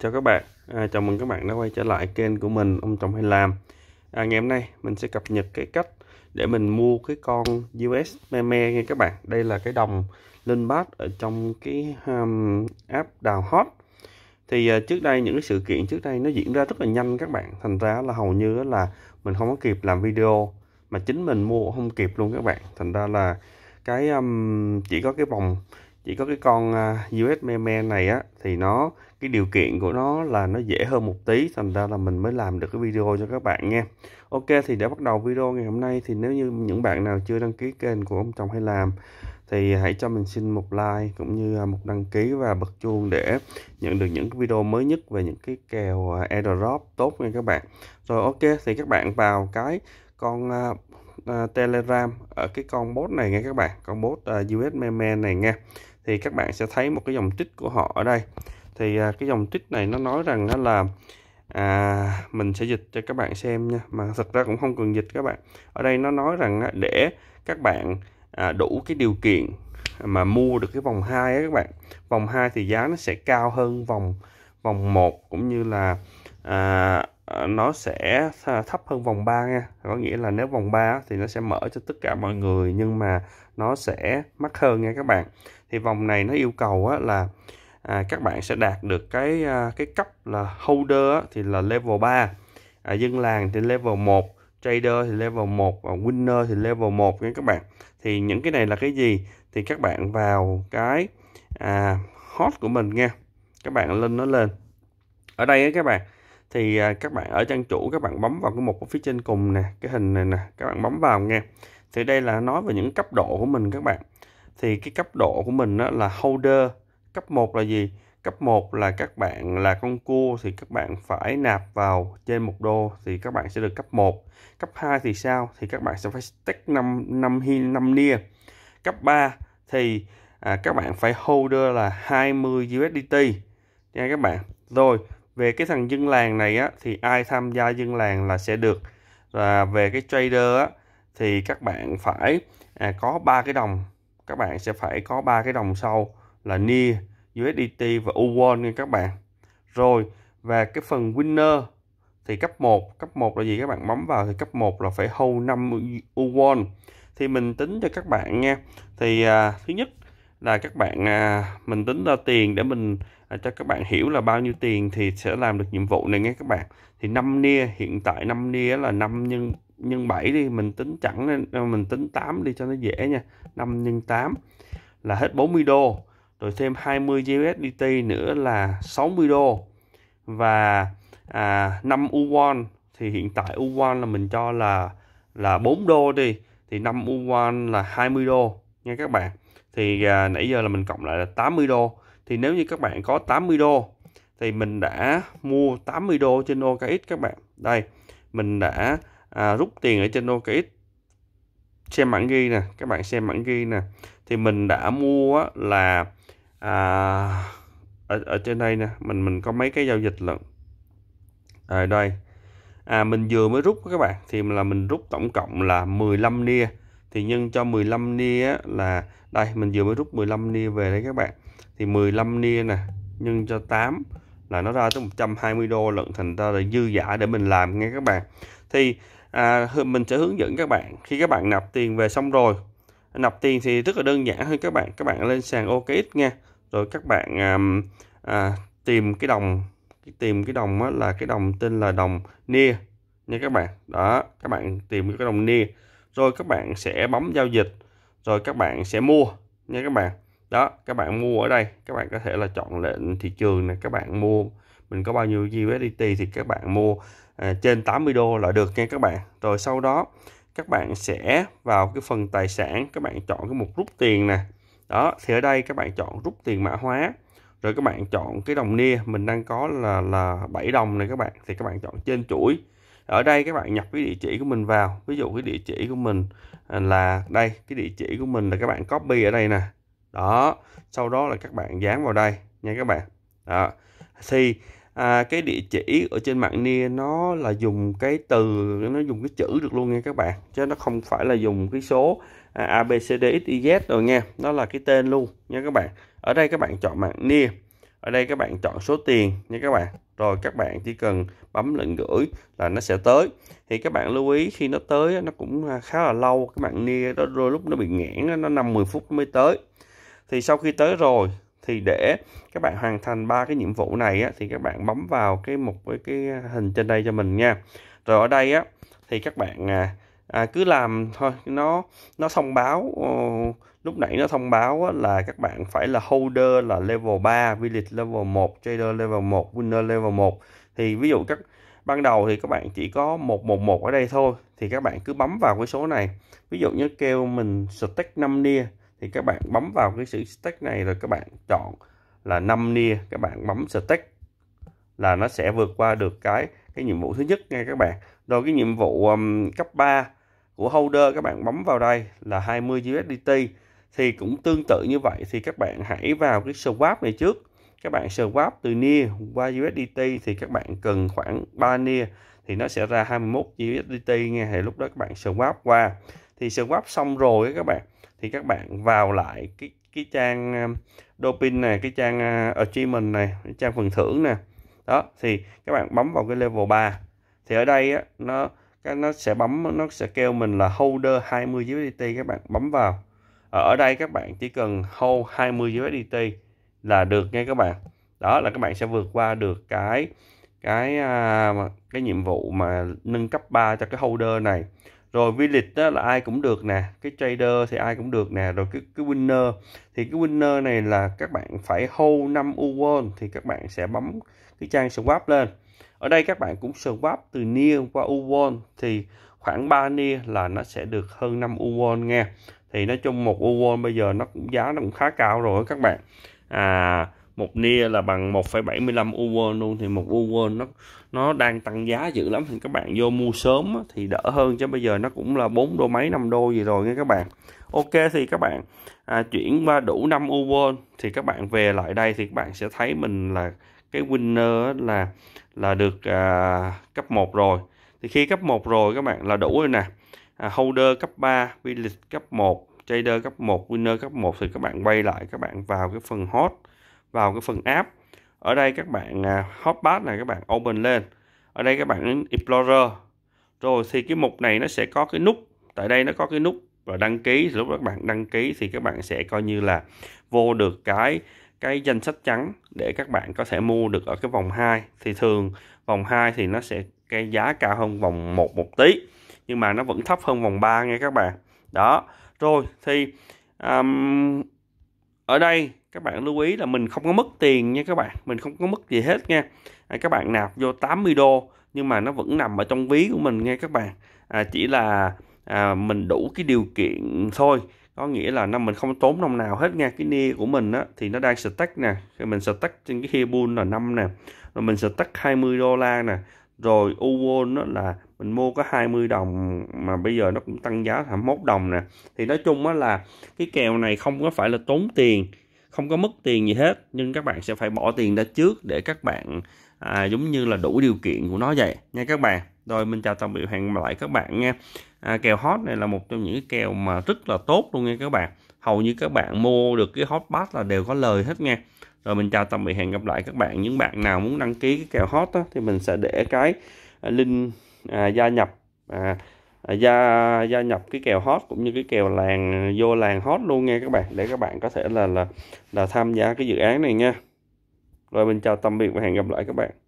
Chào các bạn, à, chào mừng các bạn đã quay trở lại kênh của mình Ông Trọng Hay Làm à, Ngày hôm nay mình sẽ cập nhật cái cách để mình mua cái con US Meme nha các bạn Đây là cái đồng linh bát ở trong cái um, app đào hot Thì uh, trước đây những cái sự kiện trước đây nó diễn ra rất là nhanh các bạn Thành ra là hầu như là mình không có kịp làm video Mà chính mình mua không kịp luôn các bạn Thành ra là cái um, chỉ có cái vòng chỉ có cái con uh, à, US Meme này á thì nó cái điều kiện của nó là nó dễ hơn một tí thành ra là mình mới làm được cái video cho các bạn nha ok thì để bắt đầu video ngày hôm nay thì nếu như những bạn nào chưa đăng ký kênh của ông chồng hay làm thì hãy cho mình xin một like cũng như à, một đăng ký và bật chuông để nhận được những video mới nhất về những cái kèo à, airdrop tốt nha các bạn rồi ok thì các bạn vào cái con uh, telegram ở cái con bot này nghe các bạn con bot uh, us meme này nghe, thì các bạn sẽ thấy một cái dòng tích của họ ở đây thì à, cái dòng tweet này nó nói rằng nó là à, mình sẽ dịch cho các bạn xem nha mà thật ra cũng không cần dịch các bạn ở đây nó nói rằng để các bạn à, đủ cái điều kiện mà mua được cái vòng 2 á các bạn vòng 2 thì giá nó sẽ cao hơn vòng vòng 1 cũng như là à, nó sẽ thấp hơn vòng 3 nha có nghĩa là nếu vòng 3 thì nó sẽ mở cho tất cả mọi người nhưng mà nó sẽ mắc hơn nha các bạn thì vòng này nó yêu cầu á, là à, các bạn sẽ đạt được cái à, cái cấp là holder thì là level 3 à, dân làng thì level 1 trader thì level 1 và winner thì level 1 nha các bạn thì những cái này là cái gì thì các bạn vào cái à, hot của mình nha các bạn lên nó lên ở đây ấy, các bạn thì à, các bạn ở trang chủ các bạn bấm vào cái mục ở phía trên cùng nè cái hình này nè các bạn bấm vào nghe thì đây là nói về những cấp độ của mình các bạn thì cái cấp độ của mình đó là holder cấp 1 là gì cấp 1 là các bạn là con cua thì các bạn phải nạp vào trên một đô thì các bạn sẽ được cấp 1 cấp 2 thì sao thì các bạn sẽ phải stack 5 5 hin 5 nia cấp 3 thì à, các bạn phải holder là 20 USDT nha các bạn rồi về cái thằng dân làng này á thì ai tham gia dân làng là sẽ được và về cái trader á thì các bạn phải à, có ba cái đồng các bạn sẽ phải có ba cái đồng sau là NIR, USDT và UWON nha các bạn. Rồi và cái phần winner thì cấp 1, cấp 1 là gì các bạn bấm vào thì cấp 1 là phải hold 5 UWON. Thì mình tính cho các bạn nha. Thì à, thứ nhất là các bạn à, mình tính ra tiền để mình à, cho các bạn hiểu là bao nhiêu tiền thì sẽ làm được nhiệm vụ này nghe các bạn. Thì 5 nia hiện tại 5 nia là 5 nhân nhân 7 đi mình tính chẳng nên à, mình tính 8 đi cho nó dễ nha. 5 nhân 8 là hết 40 đô rồi thêm 20 USDT nữa là 60 đô và à, 5 Uwon thì hiện tại Uwon là mình cho là là 4 đô đi thì 5 Uwon là 20 đô nha các bạn thì à, nãy giờ là mình cộng lại là 80 đô thì nếu như các bạn có 80 đô thì mình đã mua 80 đô trên OKX các bạn đây mình đã à, rút tiền ở trên OKX xem bản ghi nè các bạn xem bản ghi nè thì mình đã mua là à, ở, ở trên đây nè mình mình có mấy cái giao dịch lận ở à, đây à mình vừa mới rút các bạn thì là mình rút tổng cộng là 15 nia thì nhân cho 15 nia là đây mình vừa mới rút 15 nia về đấy các bạn thì 15 nia nè nhân cho 8 là nó ra tới 120 đô lận thành ra là dư giả để mình làm nghe các bạn thì à, mình sẽ hướng dẫn các bạn khi các bạn nạp tiền về xong rồi nạp tiền thì rất là đơn giản thôi các bạn các bạn lên sàn OKX nha rồi các bạn à, à, tìm cái đồng tìm cái đồng là cái đồng tên là đồng nia nha các bạn đó các bạn tìm cái đồng nia rồi các bạn sẽ bấm giao dịch rồi các bạn sẽ mua nha các bạn đó các bạn mua ở đây các bạn có thể là chọn lệnh thị trường này các bạn mua mình có bao nhiêu USDT thì các bạn mua à, trên 80 đô là được nha các bạn rồi sau đó các bạn sẽ vào cái phần tài sản các bạn chọn cái mục rút tiền nè đó thì ở đây các bạn chọn rút tiền mã hóa rồi các bạn chọn cái đồng nia mình đang có là là 7 đồng này các bạn thì các bạn chọn trên chuỗi ở đây các bạn nhập cái địa chỉ của mình vào ví dụ cái địa chỉ của mình à, là đây cái địa chỉ của mình là các bạn copy ở đây nè đó sau đó là các bạn dán vào đây nha các bạn đó. thì à, cái địa chỉ ở trên mạng nia nó là dùng cái từ nó dùng cái chữ được luôn nha các bạn chứ nó không phải là dùng cái số à, abcdxyz rồi nha nó là cái tên luôn nha các bạn ở đây các bạn chọn mạng nia ở đây các bạn chọn số tiền nha các bạn rồi các bạn chỉ cần bấm lệnh gửi là nó sẽ tới thì các bạn lưu ý khi nó tới nó cũng à, khá là lâu cái mạng nia đó đôi lúc nó bị nghẽn nó năm 50 phút mới tới thì sau khi tới rồi thì để các bạn hoàn thành ba cái nhiệm vụ này á, thì các bạn bấm vào cái mục với cái hình trên đây cho mình nha rồi ở đây á thì các bạn à, à, cứ làm thôi nó nó thông báo uh, lúc nãy nó thông báo á, là các bạn phải là holder là level 3 village level 1 trader level 1 winner level 1 thì ví dụ các ban đầu thì các bạn chỉ có 111 ở đây thôi thì các bạn cứ bấm vào cái số này ví dụ như kêu mình stack 5 nia thì các bạn bấm vào cái sự stack này rồi các bạn chọn là 5 nia các bạn bấm stack là nó sẽ vượt qua được cái cái nhiệm vụ thứ nhất nha các bạn rồi cái nhiệm vụ um, cấp 3 của holder các bạn bấm vào đây là 20 USDT thì cũng tương tự như vậy thì các bạn hãy vào cái swap này trước các bạn swap từ nia qua USDT thì các bạn cần khoảng 3 nia thì nó sẽ ra 21 USDT nghe thì lúc đó các bạn swap qua thì swap xong rồi các bạn thì các bạn vào lại cái cái trang ờ, dopin này cái trang ờ, achievement này cái trang phần thưởng nè đó thì các bạn bấm vào cái level 3 thì ở đây á, nó cái nó sẽ bấm nó sẽ kêu mình là holder 20 USDT các bạn bấm vào ờ, ở đây các bạn chỉ cần hold 20 USDT là được nha các bạn đó là các bạn sẽ vượt qua được cái cái à, cái nhiệm vụ mà nâng cấp 3 cho cái holder này rồi village đó là ai cũng được nè cái trader thì ai cũng được nè rồi cái cái winner thì cái winner này là các bạn phải hold 5 uwon thì các bạn sẽ bấm cái trang swap lên ở đây các bạn cũng swap từ near qua uwon thì khoảng 3 near là nó sẽ được hơn 5 uwon nghe. thì nói chung một uwon bây giờ nó cũng giá nó cũng khá cao rồi các bạn à một nia là bằng 1,75 uwon luôn thì một uwon nó nó đang tăng giá dữ lắm thì các bạn vô mua sớm á, thì đỡ hơn chứ bây giờ nó cũng là 4 đô mấy 5 đô gì rồi nha các bạn ok thì các bạn à, chuyển qua đủ 5 uwon thì các bạn về lại đây thì các bạn sẽ thấy mình là cái winner là là được à, cấp 1 rồi thì khi cấp 1 rồi các bạn là đủ rồi nè à, holder cấp 3 village cấp 1 trader cấp 1 winner cấp 1 thì các bạn quay lại các bạn vào cái phần hot vào cái phần app ở đây các bạn à, hotbar này các bạn open lên ở đây các bạn đến explorer rồi thì cái mục này nó sẽ có cái nút tại đây nó có cái nút và đăng ký lúc các bạn đăng ký thì các bạn sẽ coi như là vô được cái cái danh sách trắng để các bạn có thể mua được ở cái vòng 2 thì thường vòng 2 thì nó sẽ cái giá cao hơn vòng 1 một tí nhưng mà nó vẫn thấp hơn vòng 3 nghe các bạn đó rồi thì um, ở đây các bạn lưu ý là mình không có mất tiền nha các bạn mình không có mất gì hết nha à, các bạn nạp vô 80 đô nhưng mà nó vẫn nằm ở trong ví của mình nghe các bạn à, chỉ là à, mình đủ cái điều kiện thôi có nghĩa là năm mình không tốn đồng nào hết nha cái nia của mình á thì nó đang stack nè thì mình stack trên cái hebul là năm nè rồi mình stack 20 đô la nè rồi uwon đó là mình mua có 20 đồng mà bây giờ nó cũng tăng giá 21 đồng nè thì nói chung á là cái kèo này không có phải là tốn tiền không có mất tiền gì hết nhưng các bạn sẽ phải bỏ tiền ra trước để các bạn à, giống như là đủ điều kiện của nó vậy nha các bạn rồi mình chào tạm biệt hẹn gặp lại các bạn nha à, kèo hot này là một trong những cái kèo mà rất là tốt luôn nha các bạn hầu như các bạn mua được cái hot pass là đều có lời hết nha rồi mình chào tạm biệt hẹn gặp lại các bạn những bạn nào muốn đăng ký cái kèo hot đó, thì mình sẽ để cái à, link à, gia nhập à, À, gia gia nhập cái kèo hot cũng như cái kèo làng vô làng hot luôn nha các bạn để các bạn có thể là là là tham gia cái dự án này nha rồi mình chào tạm biệt và hẹn gặp lại các bạn